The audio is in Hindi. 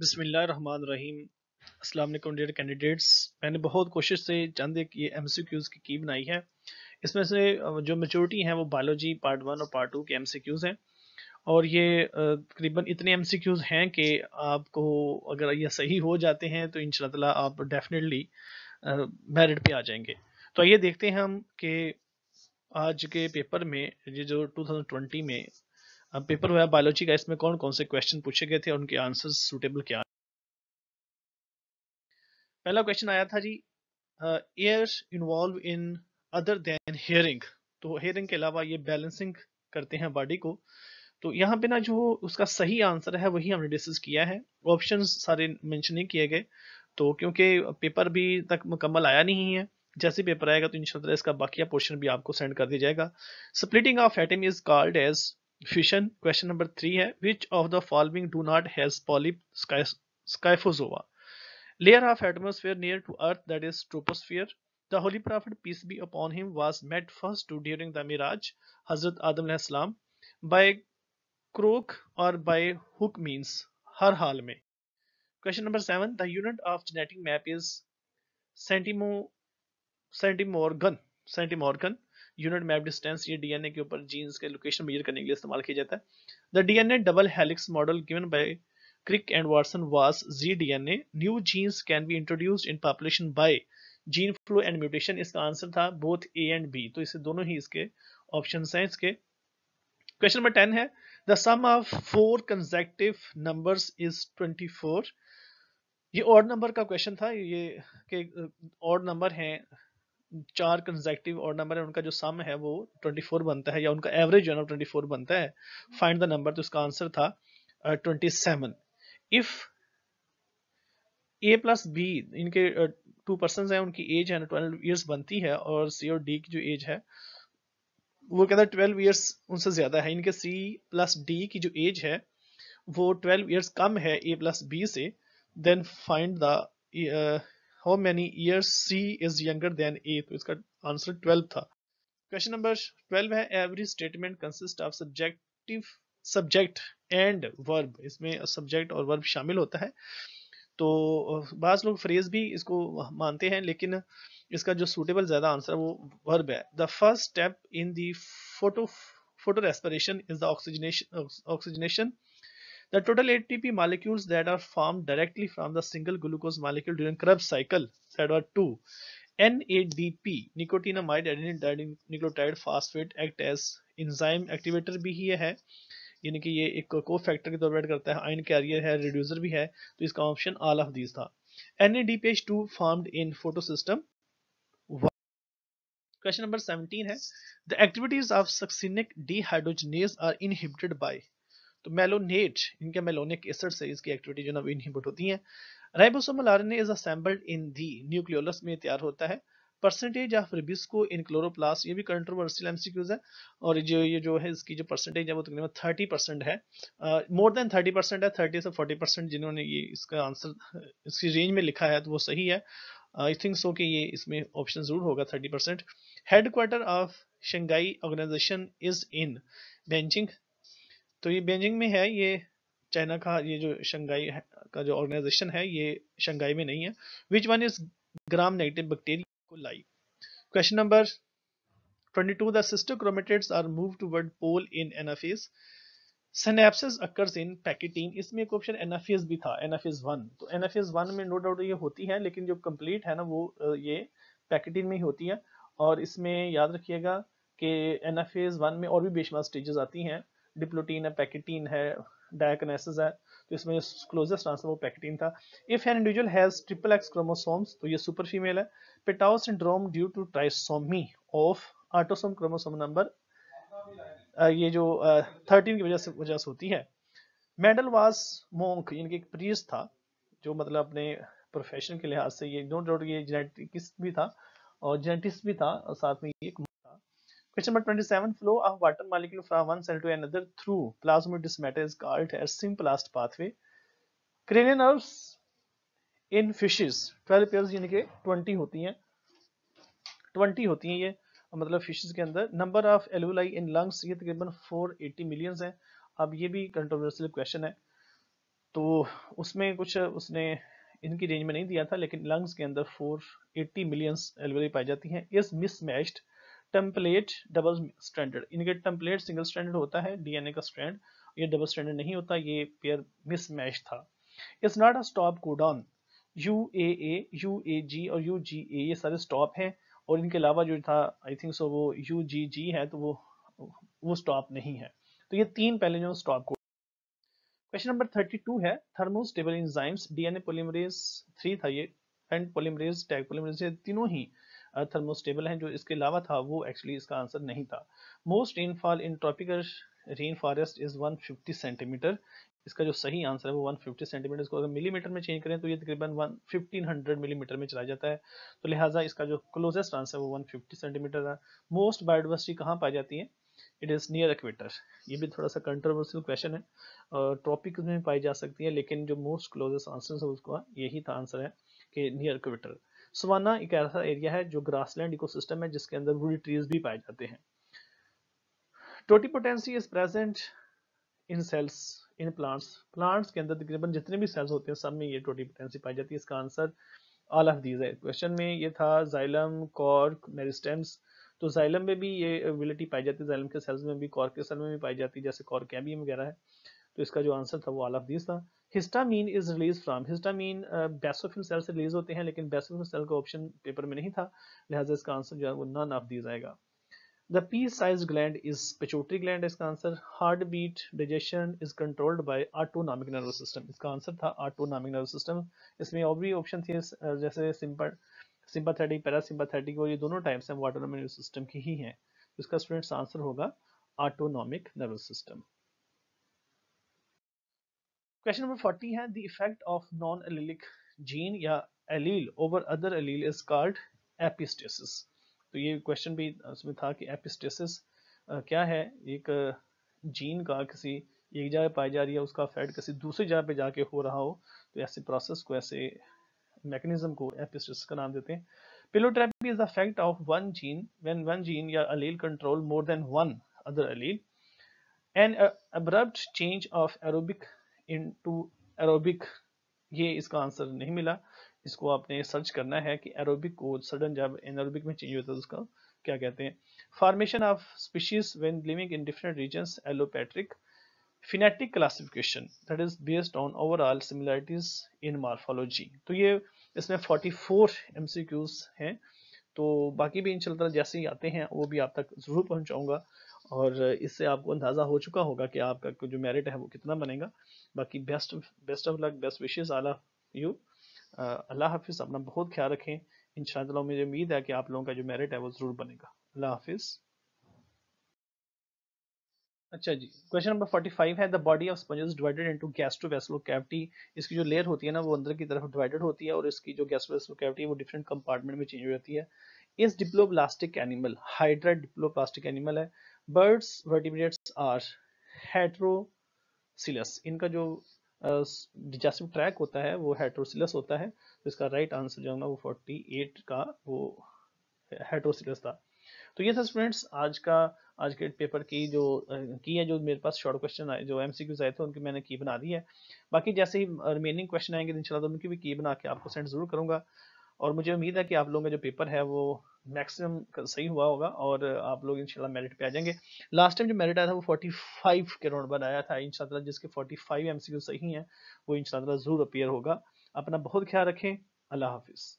बिसमीम असलम डियर कैंडिडेट्स मैंने बहुत कोशिश से चंद एक ये एम की की बनाई है इसमें से जो मेचोरिटी हैं वो बायोलॉजी पार्ट वन और पार्ट टू के एम हैं और ये तकरीबन इतने एम हैं कि आपको अगर ये सही हो जाते हैं तो इन ताला आप डेफिनेटली मेरिट पे आ जाएंगे तो आइए देखते हैं हम कि आज के पेपर में ये जो ट्वेंटी में पेपर हुआ बायोलॉजी का इसमें कौन कौन से क्वेश्चन पूछे गए थे और उनके आंसर सुटेबल क्या पहला क्वेश्चन आया था जी ear involve in other than hearing तो हेयरिंग के अलावा ये बैलेंसिंग करते हैं बॉडी को तो यहाँ पे ना जो उसका सही आंसर है वही हमने डिस्कस किया है ऑप्शन सारे मैंशन नहीं किए गए तो क्योंकि पेपर भी तक मुकम्मल आया नहीं है जैसे पेपर आएगा तो इन इसका बाकी पोर्शन भी आपको सेंड कर दिया जाएगा splitting of atom is called as fission question number three है which of the following do not has polyp scyphozoa layer of atmosphere near to earth that is troposphere the holy prophet peace be upon him was met first to during the miraj hazrat adam salam by croak or by hook means har hal mein question number 7 the unit of genetic map is centimo centimorgan centimorgan unit map distance ये डीएनए के ऊपर जीन्स के लोकेशन मेजर करने के लिए इस्तेमाल किया जाता है the DNA double helix model given by Crick and Watson was जी DNA new genes can be introduced in population by gene flow and mutation इसका आंसर था बोथ ए एंड बी तो इसे दोनों ही इसके ऑप्शन है इसके क्वेश्चन नंबर टेन है the sum of four consecutive number is twenty four ये ऑड नंबर का क्वेश्चन था ये के ऑड नंबर हैं चार कंजेक्टिव और नंबर है उनका जो सम है वो 24 बनता है या उनका एवरेज जो है ना 24 बनता है फाइंड द नंबर तो इसका आंसर था twenty seven if A plus B इनके टू पर्सन है उनकी एज है ना ट्वेल्व ईयर्स बनती है और सी और डी की जो एज है वो कहता है ट्वेल्व ईयर्स उनसे ज्यादा है इनके सी प्लस डी की जो एज है वो ट्वेल्व ईयर्स कम है ए प्लस बी से then find the how many years C is younger than A तो इसका आंसर ट्वेल्व था क्वेश्चन नंबर ट्वेल्व है every statement consist of subjective subject and verb इसमें सब्जेक्ट और वर्ब शामिल होता है तो बाज लोग फ्रेज भी इसको मानते हैं लेकिन इसका जो सूटेबल ज़्यादा आंसर है वो वर्ब है द फर्स्ट स्टेप इन दोटो photorespiration is the oxygenation oxygenation The total ATP molecules that are formed directly from the single glucose molecule during Krebs cycle, that are two. NADP, nicotinamide adenine nucleotide phosphate act as enzyme activator भी ये है यानी कि ये एक को फैक्टर के तौर पर करता है आयन कैरियर है रिड्यूसर भी है तो इसका ऑप्शन ऑल ऑफ दीज था NADPH2 formed in photosystem Question number 17 है the activities of succinic dehydrogenase are inhibited by तो मेलोनेट इनके मेलोनिक एसिड से इसकी एक्टिविटी जो ना इनहिबिट होती है ribosomal RNA is assembled in the nucleolus में तैयार होता है percentage of RuBisCO in chloroplast ये भी कंट्रोवर्सियल एमसीक्यूज है और जो ये जो है इसकी जो परसेंटेज है वो तकरीबन थर्टी परसेंट है मोर देन थर्टी परसेंट है थर्टी से फोर्टी परसेंट जिन्होंने ये इसका आंसर इसकी रेंज में लिखा है तो वो सही है आई थिंक सो कि ये इसमें ऑप्शन जरूर होगा thirty percent headquarter of Shanghai organisation is in Beijing तो ये बेजिंग में है ये चाइना का ये जो शंघाई का जो ऑर्गेनाइजेशन है ये शंघाई में नहीं है which one is gram negative bacteria को लाई क्वेश्चन नंबर 22 इसमें एक ऑप्शन एनाफेज भी था एनाफेज 1 तो एनाफेज 1 में नो डाउट ये होती है लेकिन जो कंप्लीट है ना वो ये पैकेटिन में ही होती है और इसमें याद रखिएगा कि एनाफेज 1 में और भी बेशमार स्टेजेस आती हैं डिप्लोटीन है पैकेटीन है डायकनेसिस है तो इसमें क्लोजेस्ट आंसर वो पैकेटीन था if an individual has triple X chromosomes तो ये सुपर फीमेल है Patau syndrome due to trisomy of autosome chromosome number ये जो थर्टीन की वजह से वजह से होती है मेडल वाज मोंक इनके एक प्रीस्ट था जो मतलब अपने प्रोफेशन के लिहाज से ये नो डाउट ये जेनेटिक्स भी था और जेनेटिक्स भी था और साथ में ये एक Question number 27. Flow of water molecule from one cell to another through plasmodious matter is called as symplast pathway. Cranial nerves in fishes 12 pairs यानी के 20 होती हैं 20 होती हैं ये मतलब फिशेस के अंदर number of alveoli in lungs ये तकरीबन 480 मिलियंस हैं अब ये भी कंट्रोवर्सियल क्वेश्चन है तो उसमें कुछ उसने इनकी रेंज में नहीं दिया था लेकिन लंग्स के अंदर 480 मिलियंस एलुलाई पाई जाती हैं is mismatched template double standard इनके टेम्पलेट सिंगल स्टैंडर्ड होता है डीएनए का स्ट्रैंड ये डबल स्टैंडर्ड नहीं होता ये पेयर मिसमैच था it's not a stop codon U A A U A G और यू जी ए ये सारे स्टॉप हैं और इनके अलावा जो था आई थिंक सो वो यू जी जी है तो वो वो स्टॉप नहीं है तो ये तीन पहले जो स्टॉप कोड क्वेश्चन नंबर 32 है थर्मोस्टेबल एंजाइम्स डीएनए पॉलीमरेज 3 था ये एंड पॉलीमरेज टैग पॉलीमरेज ये तीनों ही थर्मोस्टेबल हैं जो इसके अलावा था वो एक्चुअली इसका आंसर नहीं था most rainfall in tropical rain forest is 150 centimetre इसका जो सही आंसर है वो 150 सेंटीमीटर इसको अगर मिलीमीटर में चेंज करें तो ये तकरीबन वन फिफ्टीन मिलीमीटर में चला जाता है तो लिहाजा इसका जो क्लोजेस्ट आंसर है वो 150 सेंटीमीटर है मोस्ट बायोडिवर्सिटी कहाँ पाई जाती है इट इज़ नियर इक्वेटर ये भी थोड़ा सा कंट्रोवर्सियल क्वेश्चन है और टॉपिक में पाई जा सकती है लेकिन जो मोस्ट क्लोजेस्ट आंसर है उसका यही था आंसर है कि नियर इक्वेटर सवाना एक ऐसा एरिया है जो ग्रासलैंड इकोसिस्टम है जिसके अंदर वुड ट्रीज भी पाए जाते हैं totipotency is present in cells in plants plants के अंदर तकरीबन जितने भी सेल्स होते हैं सब में ये टोटीपोटेंसी पाई जाती है इसका आंसर ऑल ऑफ दीज है क्वेश्चन में ये था जाइलम कॉर्क मेरिस्टेम्स तो जाइलम में भी ये एबिलिटी पाई जाती है जाइलम के सेल्स में भी कॉर्क के सेल में भी पाई जाती है जैसे कॉर्क कैबियम वगैरह है तो इसका जो आंसर था वो ऑल ऑफ दीज था histamine is release from histamine basophil cell से रिलीज होते हैं लेकिन बेसोफिल सेल का ऑप्शन पेपर में नहीं था लिहाजा इसका आंसर जो है वो नन ऑफ दी जाएगा the pea size gland is pituitary gland इसका answer heart beat digestion is controlled by autonomic nervous system इसका आंसर था ऑटोनॉमिक नर्वस सिस्टम इसमें और भी ऑप्शन थे जैसे सिंपल सिंपाथेटिक पैरासिंपाथेटिक और ये दोनों टाइप्स हैं वाटोनॉमिक नर्वस सिस्टम की ही हैं इसका स्टूडेंट्स आंसर होगा autonomic nervous system question number 40 है the effect of non allelic gene या allele over other allele is called epistasis तो ये क्वेश्चन भी उसमें था कि एपिस्टेसिस क्या है एक जीन का किसी एक जगह पाई जा रही है उसका फैट किसी दूसरी जगह पे जाके हो रहा हो तो ऐसे प्रोसेस को ऐसे मैकेनिज्म को एपिस्टेसिस का नाम देते हैं pleiotropy is the fact of one gene when one gene या allele control more than one other allele an abrupt change of aerobic into aerobic ये इसका आंसर नहीं मिला इसको आपने सर्च करना है कि एरोबिक को सडन जब एनरोबिक में चेंज होता है तो उसका क्या कहते हैं formation of species when living in different regions allopatric phenetic classification that is based on overall similarities in morphology तो ये इसमें 44 MCQs हैं तो बाकी भी इंशाल्लाह जैसे ही आते हैं वो भी आप तक जरूर पहुंचाऊंगा और इससे आपको अंदाज़ा हो चुका होगा कि आपका जो मेरिट है वो कितना बनेगा बाकी best best of luck best wishes आला यू अल्लाह हाफिज़ अपना बहुत ख्याल रखें इन मुझे उम्मीद है कि आप लोगों का जो मेरिट है वो ज़रूर बनेगा अल्लाह हाफिज़ अच्छा जी क्वेश्चन नंबर 45 है the body of sponges divided into gastro gastrovascular cavity इसकी जो लेयर होती है ना वो अंदर की तरफ डिवाइडेड होती है और इसकी जो गैस्ट्रो गैस्ट्रोवेस्कुलर कैविटी वो डिफरेंट कंपार्टमेंट में चेंज हो जाती है इस diploblastic animal hydra diploblastic animal है बर्ड्स वर्टिब्रेट्स आर हेट्रोसिलस इनका जो डिजेस्टिव ट्रैक होता है वो हेट्रोसिलस होता है तो इसका राइट आंसर जो होगा वो 48 का वो हेट्रोसिलस था तो ये था स्टूडेंट्स आज का आज के पेपर की जो की है जो मेरे पास शॉर्ट क्वेश्चन आए जो एमसीक्यूज आए थे उनकी मैंने की बना दी है बाकी जैसे ही रिमेनिंग क्वेश्चन आएंगे इंशाल्लाह तो उनकी भी की बना के आपको सेंड जरूर करूंगा और मुझे उम्मीद है कि आप लोगों का जो पेपर है वो मैक्सिमम सही हुआ होगा और आप लोग इंशाल्लाह मेरिट पे आ जाएंगे लास्ट टाइम जो मेरिट आया था वो 45 के राउंड पर आया था इंशाल्लाह जिसके 45 एमसीक्यू सही हैं वो इंशाल्लाह ज़रूर अपीयर होगा अपना बहुत ख्याल रखें अल्लाह हाफिज़